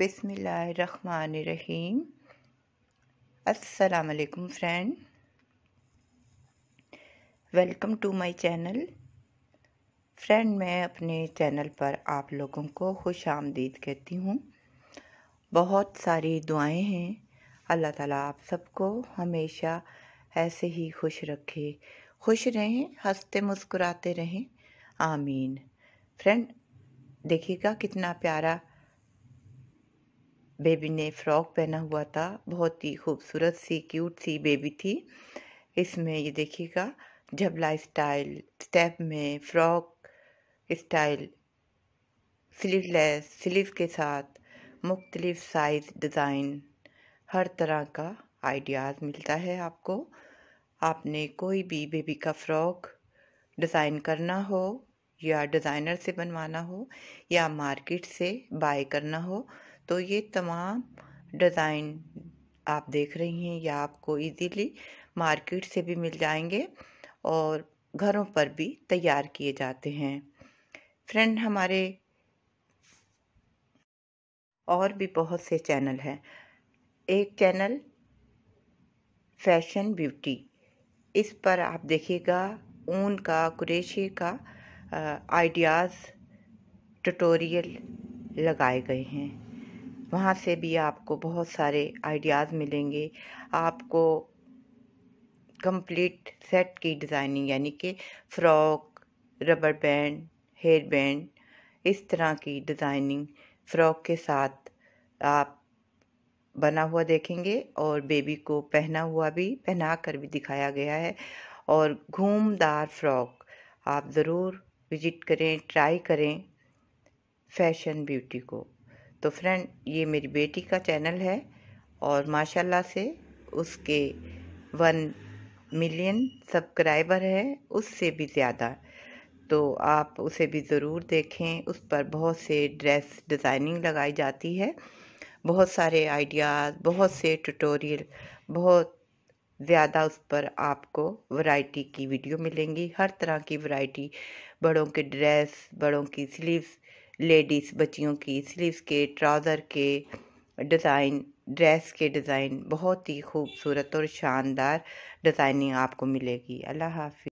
बिसमीम असलकम friend welcome to my channel friend मैं अपने चैनल पर आप लोगों को खुश आमदीद कहती हूँ बहुत सारी दुआएं हैं अल्लाह ताला आप सबको हमेशा ऐसे ही खुश रखे खुश रहें हंसते मुस्कुराते रहें आमीन फ्रेंड देखिएगा कितना प्यारा बेबी ने फ्रॉक पहना हुआ था बहुत ही खूबसूरत सी क्यूट सी बेबी थी इसमें ये देखिएगा जबला स्टाइल स्टेप में फ्रॉक स्टाइल स्लीवलेस स्लीव के साथ मुख्तलिफ साइज़ डिज़ाइन हर तरह का आइडियाज़ मिलता है आपको आपने कोई भी बेबी का फ्रॉक डिज़ाइन करना हो या डिज़ाइनर से बनवाना हो या मार्केट से बाय करना हो तो ये तमाम डिज़ाइन आप देख रही हैं या आपको इजीली मार्केट से भी मिल जाएंगे और घरों पर भी तैयार किए जाते हैं फ्रेंड हमारे और भी बहुत से चैनल हैं एक चैनल फैशन ब्यूटी इस पर आप देखिएगा ऊन का कुरेशे का आइडियाज़ ट्यूटोरियल लगाए गए हैं वहाँ से भी आपको बहुत सारे आइडियाज़ मिलेंगे आपको कंप्लीट सेट की डिज़ाइनिंग यानी कि frock rubber band hair band इस तरह की डिज़ाइनिंग फ्रॉक के साथ आप बना हुआ देखेंगे और बेबी को पहना हुआ भी पहना कर भी दिखाया गया है और घूमदार फ्रॉक आप ज़रूर विजिट करें ट्राई करें फैशन ब्यूटी को तो फ्रेंड ये मेरी बेटी का चैनल है और माशाल्लाह से उसके वन मिलियन सब्सक्राइबर है उससे भी ज़्यादा तो आप उसे भी ज़रूर देखें उस पर बहुत से ड्रेस डिज़ाइनिंग लगाई जाती है बहुत सारे आइडियाज़ बहुत से ट्यूटोरियल बहुत ज़्यादा उस पर आपको वैरायटी की वीडियो मिलेंगी हर तरह की वैरायटी बड़ों के ड्रेस बड़ों की स्लीव्स लेडीज़ बच्चियों की स्लीव्स के ट्राउज़र के डिज़ाइन ड्रेस के डिज़ाइन बहुत ही खूबसूरत और शानदार डिज़ाइनिंग आपको मिलेगी अल्लाह हाफि